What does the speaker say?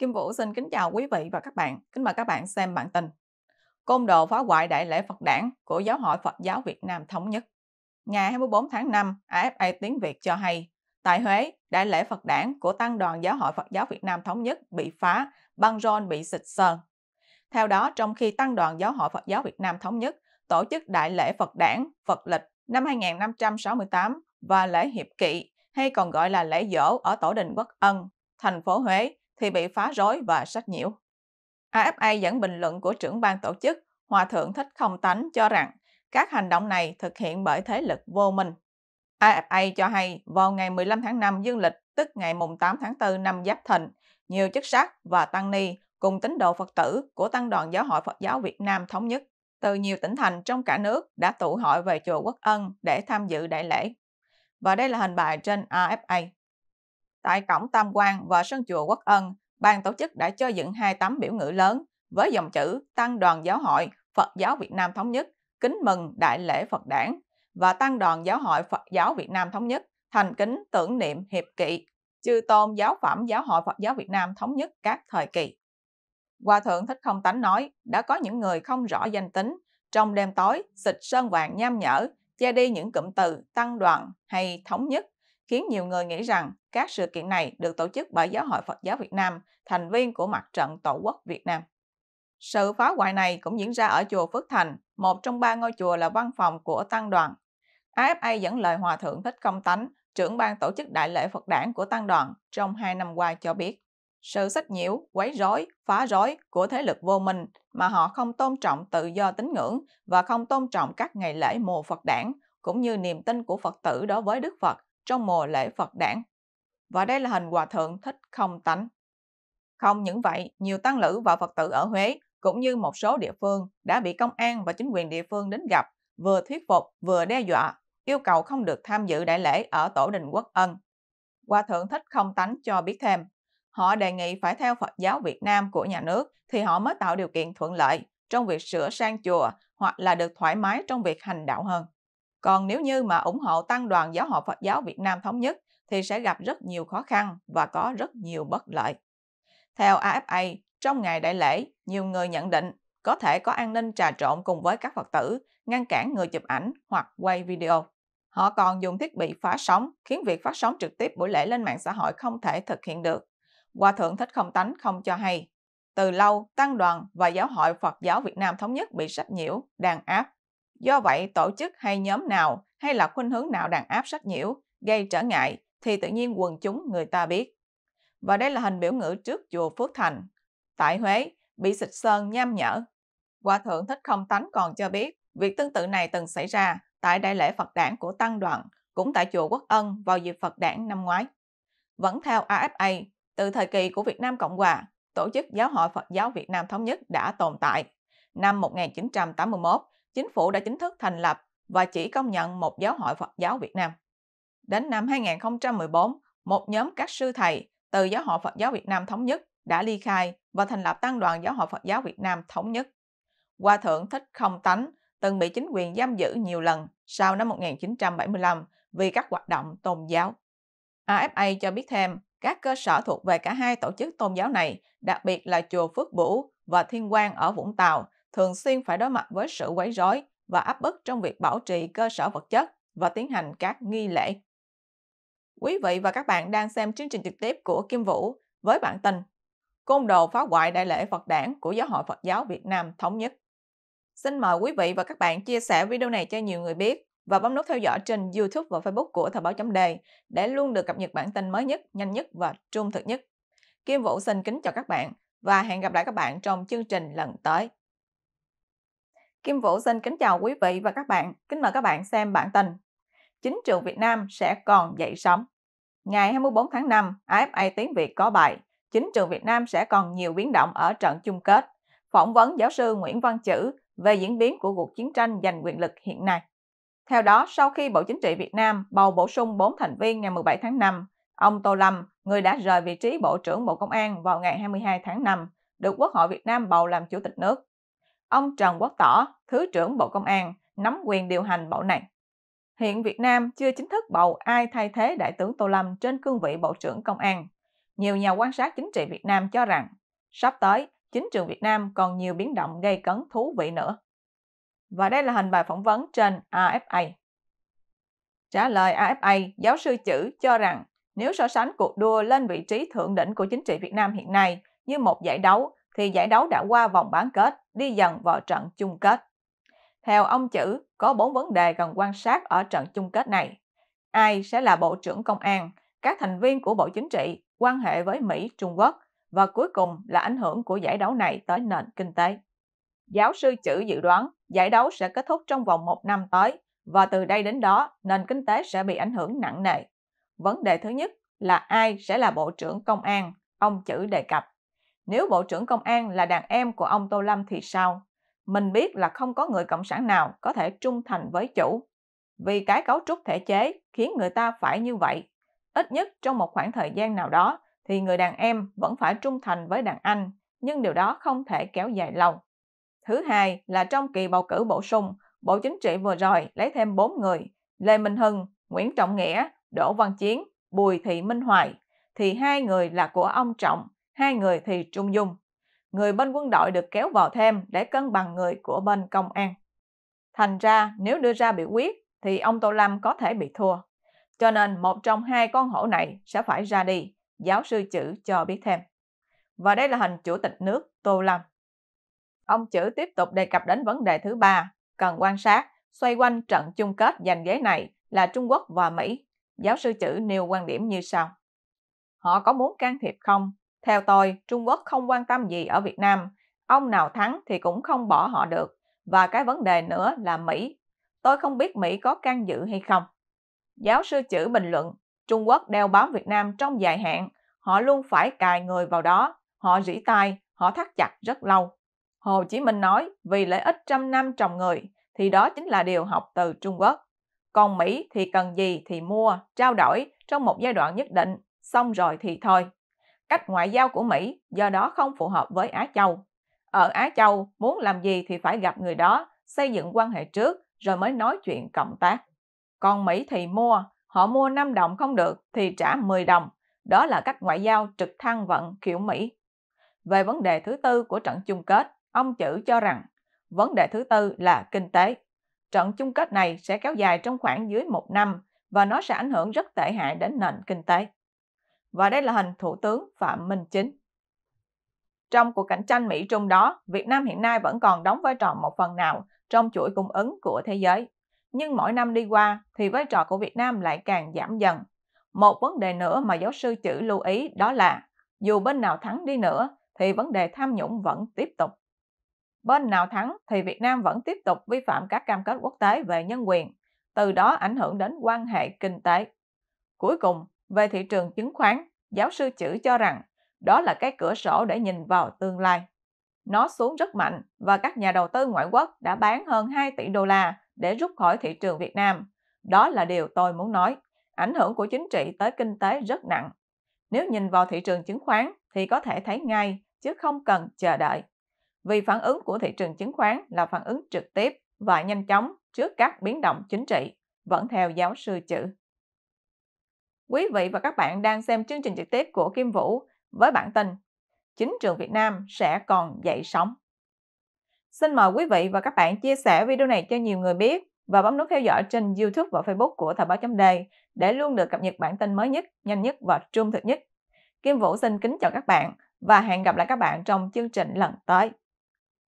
Kim Vũ xin kính chào quý vị và các bạn. Kính mời các bạn xem bản tin. Côn đồ phá hoại đại lễ Phật đảng của Giáo hội Phật giáo Việt Nam Thống nhất. Ngày 24 tháng 5, AFA Tiếng Việt cho hay, tại Huế, đại lễ Phật đảng của Tăng đoàn Giáo hội Phật giáo Việt Nam Thống nhất bị phá, băng rôn bị xịt sơn. Theo đó, trong khi Tăng đoàn Giáo hội Phật giáo Việt Nam Thống nhất tổ chức đại lễ Phật đảng, Phật lịch năm 2568 và lễ hiệp kỵ hay còn gọi là lễ dỗ ở Tổ đình Quốc Ân, thành phố Huế thì bị phá rối và sách nhiễu. AFA dẫn bình luận của trưởng ban tổ chức Hòa Thượng Thích Không Tánh cho rằng các hành động này thực hiện bởi thế lực vô minh. AFA cho hay vào ngày 15 tháng 5 dương lịch, tức ngày mùng 8 tháng 4 năm Giáp Thìn, nhiều chức sắc và tăng ni cùng tín đồ Phật tử của Tăng đoàn Giáo hội Phật giáo Việt Nam Thống nhất từ nhiều tỉnh thành trong cả nước đã tụ hội về chùa Quốc Ân để tham dự đại lễ. Và đây là hình bài trên AFA. Tại cổng Tam Quan và sân chùa Quốc Ân, ban tổ chức đã cho dựng hai tấm biểu ngữ lớn với dòng chữ Tăng đoàn giáo hội Phật giáo Việt Nam Thống nhất kính mừng đại lễ Phật đảng và Tăng đoàn giáo hội Phật giáo Việt Nam Thống nhất thành kính tưởng niệm hiệp kỵ chư tôn giáo phẩm giáo hội Phật giáo Việt Nam Thống nhất các thời kỳ. Hòa thượng Thích Không Tánh nói, đã có những người không rõ danh tính, trong đêm tối, xịt sơn vàng nham nhở, che đi những cụm từ tăng đoàn hay thống nhất khiến nhiều người nghĩ rằng các sự kiện này được tổ chức bởi Giáo hội Phật giáo Việt Nam, thành viên của mặt trận Tổ quốc Việt Nam. Sự phá hoại này cũng diễn ra ở chùa Phước Thành, một trong ba ngôi chùa là văn phòng của tăng đoàn. AFA dẫn lời Hòa Thượng Thích Công Tánh, trưởng ban tổ chức đại lễ Phật đảng của tăng đoàn trong hai năm qua cho biết. Sự sách nhiễu, quấy rối, phá rối của thế lực vô minh mà họ không tôn trọng tự do tín ngưỡng và không tôn trọng các ngày lễ mùa Phật đảng cũng như niềm tin của Phật tử đối với Đức Phật trong mùa lễ Phật đản. Và đây là hình hòa thượng thích không tánh. Không những vậy, nhiều tăng lữ và Phật tử ở Huế cũng như một số địa phương đã bị công an và chính quyền địa phương đến gặp, vừa thuyết phục vừa đe dọa, yêu cầu không được tham dự đại lễ ở tổ đình quốc ân. Hòa thượng thích không tánh cho biết thêm, họ đề nghị phải theo Phật giáo Việt Nam của nhà nước thì họ mới tạo điều kiện thuận lợi trong việc sửa sang chùa hoặc là được thoải mái trong việc hành đạo hơn. Còn nếu như mà ủng hộ Tăng đoàn Giáo hội Phật giáo Việt Nam Thống nhất thì sẽ gặp rất nhiều khó khăn và có rất nhiều bất lợi. Theo AFA, trong ngày đại lễ, nhiều người nhận định có thể có an ninh trà trộn cùng với các Phật tử, ngăn cản người chụp ảnh hoặc quay video. Họ còn dùng thiết bị phá sóng, khiến việc phát sóng trực tiếp buổi lễ lên mạng xã hội không thể thực hiện được. Hòa Thượng Thích Không Tánh không cho hay. Từ lâu, Tăng đoàn và Giáo hội Phật giáo Việt Nam Thống nhất bị sách nhiễu, đàn áp Do vậy, tổ chức hay nhóm nào hay là khuynh hướng nào đàn áp sách nhiễu, gây trở ngại thì tự nhiên quần chúng người ta biết. Và đây là hình biểu ngữ trước chùa Phước Thành. Tại Huế, bị xịt sơn nham nhở. Hòa thượng Thích Không Tánh còn cho biết, việc tương tự này từng xảy ra tại đại lễ Phật đản của Tăng Đoàn, cũng tại chùa Quốc Ân vào dịp Phật đản năm ngoái. Vẫn theo AFA, từ thời kỳ của Việt Nam Cộng Hòa, Tổ chức Giáo hội Phật giáo Việt Nam Thống nhất đã tồn tại. Năm 1981, chính phủ đã chính thức thành lập và chỉ công nhận một giáo hội Phật giáo Việt Nam. Đến năm 2014, một nhóm các sư thầy từ Giáo hội Phật giáo Việt Nam Thống nhất đã ly khai và thành lập Tăng đoàn Giáo hội Phật giáo Việt Nam Thống nhất. Hòa thượng Thích Không Tánh từng bị chính quyền giam giữ nhiều lần sau năm 1975 vì các hoạt động tôn giáo. AFA cho biết thêm, các cơ sở thuộc về cả hai tổ chức tôn giáo này, đặc biệt là Chùa Phước Bửu và Thiên Quang ở Vũng Tàu, thường xuyên phải đối mặt với sự quấy rối và áp bức trong việc bảo trì cơ sở vật chất và tiến hành các nghi lễ. Quý vị và các bạn đang xem chương trình trực tiếp của Kim Vũ với bản tin Côn đồ phá hoại đại lễ Phật Đản của Giáo hội Phật giáo Việt Nam Thống nhất. Xin mời quý vị và các bạn chia sẻ video này cho nhiều người biết và bấm nút theo dõi trên YouTube và Facebook của Thời báo chấm đề để luôn được cập nhật bản tin mới nhất, nhanh nhất và trung thực nhất. Kim Vũ xin kính chào các bạn và hẹn gặp lại các bạn trong chương trình lần tới. Kim Vũ xin kính chào quý vị và các bạn. Kính mời các bạn xem bản tin. Chính trường Việt Nam sẽ còn dậy sóng. Ngày 24 tháng 5, AFA tiếng Việt có bài Chính trường Việt Nam sẽ còn nhiều biến động ở trận chung kết. Phỏng vấn giáo sư Nguyễn Văn Chữ về diễn biến của cuộc chiến tranh giành quyền lực hiện nay. Theo đó, sau khi Bộ Chính trị Việt Nam bầu bổ sung 4 thành viên ngày 17 tháng 5, ông Tô Lâm, người đã rời vị trí Bộ trưởng Bộ Công an vào ngày 22 tháng 5, được Quốc hội Việt Nam bầu làm Chủ tịch nước, ông Trần Quốc Tỏ, Thứ trưởng Bộ Công an, nắm quyền điều hành bộ này. Hiện Việt Nam chưa chính thức bầu ai thay thế Đại tướng Tô Lâm trên cương vị Bộ trưởng Công an. Nhiều nhà quan sát chính trị Việt Nam cho rằng, sắp tới, chính trường Việt Nam còn nhiều biến động gây cấn thú vị nữa. Và đây là hình bài phỏng vấn trên AFA. Trả lời AFA, giáo sư Chữ cho rằng nếu so sánh cuộc đua lên vị trí thượng đỉnh của chính trị Việt Nam hiện nay như một giải đấu thì giải đấu đã qua vòng bán kết, đi dần vào trận chung kết. Theo ông Chữ, có bốn vấn đề cần quan sát ở trận chung kết này. Ai sẽ là Bộ trưởng Công an, các thành viên của Bộ Chính trị, quan hệ với Mỹ, Trung Quốc và cuối cùng là ảnh hưởng của giải đấu này tới nền kinh tế. Giáo sư Chữ dự đoán giải đấu sẽ kết thúc trong vòng một năm tới và từ đây đến đó nền kinh tế sẽ bị ảnh hưởng nặng nề. Vấn đề thứ nhất là ai sẽ là Bộ trưởng Công an, ông Chữ đề cập. Nếu Bộ trưởng Công an là đàn em của ông Tô Lâm thì sao? Mình biết là không có người Cộng sản nào có thể trung thành với chủ. Vì cái cấu trúc thể chế khiến người ta phải như vậy. Ít nhất trong một khoảng thời gian nào đó thì người đàn em vẫn phải trung thành với đàn anh, nhưng điều đó không thể kéo dài lâu. Thứ hai là trong kỳ bầu cử bổ sung, Bộ Chính trị vừa rồi lấy thêm 4 người, Lê Minh Hưng, Nguyễn Trọng Nghĩa, Đỗ Văn Chiến, Bùi Thị Minh Hoài, thì hai người là của ông Trọng, hai người thì trung dung. Người bên quân đội được kéo vào thêm để cân bằng người của bên công an. Thành ra nếu đưa ra biểu quyết thì ông Tô Lâm có thể bị thua. Cho nên một trong hai con hổ này sẽ phải ra đi, giáo sư chữ cho biết thêm. Và đây là hình chủ tịch nước Tô Lâm. Ông chữ tiếp tục đề cập đến vấn đề thứ ba, cần quan sát, xoay quanh trận chung kết giành ghế này là Trung Quốc và Mỹ. Giáo sư chữ nêu quan điểm như sau. Họ có muốn can thiệp không theo tôi, Trung Quốc không quan tâm gì ở Việt Nam. Ông nào thắng thì cũng không bỏ họ được. Và cái vấn đề nữa là Mỹ. Tôi không biết Mỹ có can dự hay không. Giáo sư chữ bình luận, Trung Quốc đeo bám Việt Nam trong dài hạn. Họ luôn phải cài người vào đó. Họ rỉ tai, họ thắt chặt rất lâu. Hồ Chí Minh nói, vì lợi ích trăm năm trồng người, thì đó chính là điều học từ Trung Quốc. Còn Mỹ thì cần gì thì mua, trao đổi trong một giai đoạn nhất định, xong rồi thì thôi cách ngoại giao của Mỹ do đó không phù hợp với Á Châu. Ở Á Châu, muốn làm gì thì phải gặp người đó, xây dựng quan hệ trước rồi mới nói chuyện cộng tác. Còn Mỹ thì mua, họ mua 5 đồng không được thì trả 10 đồng. Đó là cách ngoại giao trực thăng vận kiểu Mỹ. Về vấn đề thứ tư của trận chung kết, ông Chữ cho rằng vấn đề thứ tư là kinh tế. Trận chung kết này sẽ kéo dài trong khoảng dưới một năm và nó sẽ ảnh hưởng rất tệ hại đến nền kinh tế và đây là hình Thủ tướng Phạm Minh Chính. Trong cuộc cạnh tranh Mỹ-Trung đó, Việt Nam hiện nay vẫn còn đóng vai trò một phần nào trong chuỗi cung ứng của thế giới. Nhưng mỗi năm đi qua thì vai trò của Việt Nam lại càng giảm dần. Một vấn đề nữa mà giáo sư chữ lưu ý đó là dù bên nào thắng đi nữa thì vấn đề tham nhũng vẫn tiếp tục. Bên nào thắng thì Việt Nam vẫn tiếp tục vi phạm các cam kết quốc tế về nhân quyền, từ đó ảnh hưởng đến quan hệ kinh tế. Cuối cùng, về thị trường chứng khoán, giáo sư Chữ cho rằng đó là cái cửa sổ để nhìn vào tương lai. Nó xuống rất mạnh và các nhà đầu tư ngoại quốc đã bán hơn 2 tỷ đô la để rút khỏi thị trường Việt Nam. Đó là điều tôi muốn nói. Ảnh hưởng của chính trị tới kinh tế rất nặng. Nếu nhìn vào thị trường chứng khoán thì có thể thấy ngay chứ không cần chờ đợi. Vì phản ứng của thị trường chứng khoán là phản ứng trực tiếp và nhanh chóng trước các biến động chính trị, vẫn theo giáo sư chữ. Quý vị và các bạn đang xem chương trình trực tiếp của Kim Vũ với bản tin Chính trường Việt Nam sẽ còn dậy sóng. Xin mời quý vị và các bạn chia sẻ video này cho nhiều người biết và bấm nút theo dõi trên YouTube và Facebook của Thời báo chấm đề để luôn được cập nhật bản tin mới nhất, nhanh nhất và trung thực nhất. Kim Vũ xin kính chào các bạn và hẹn gặp lại các bạn trong chương trình lần tới.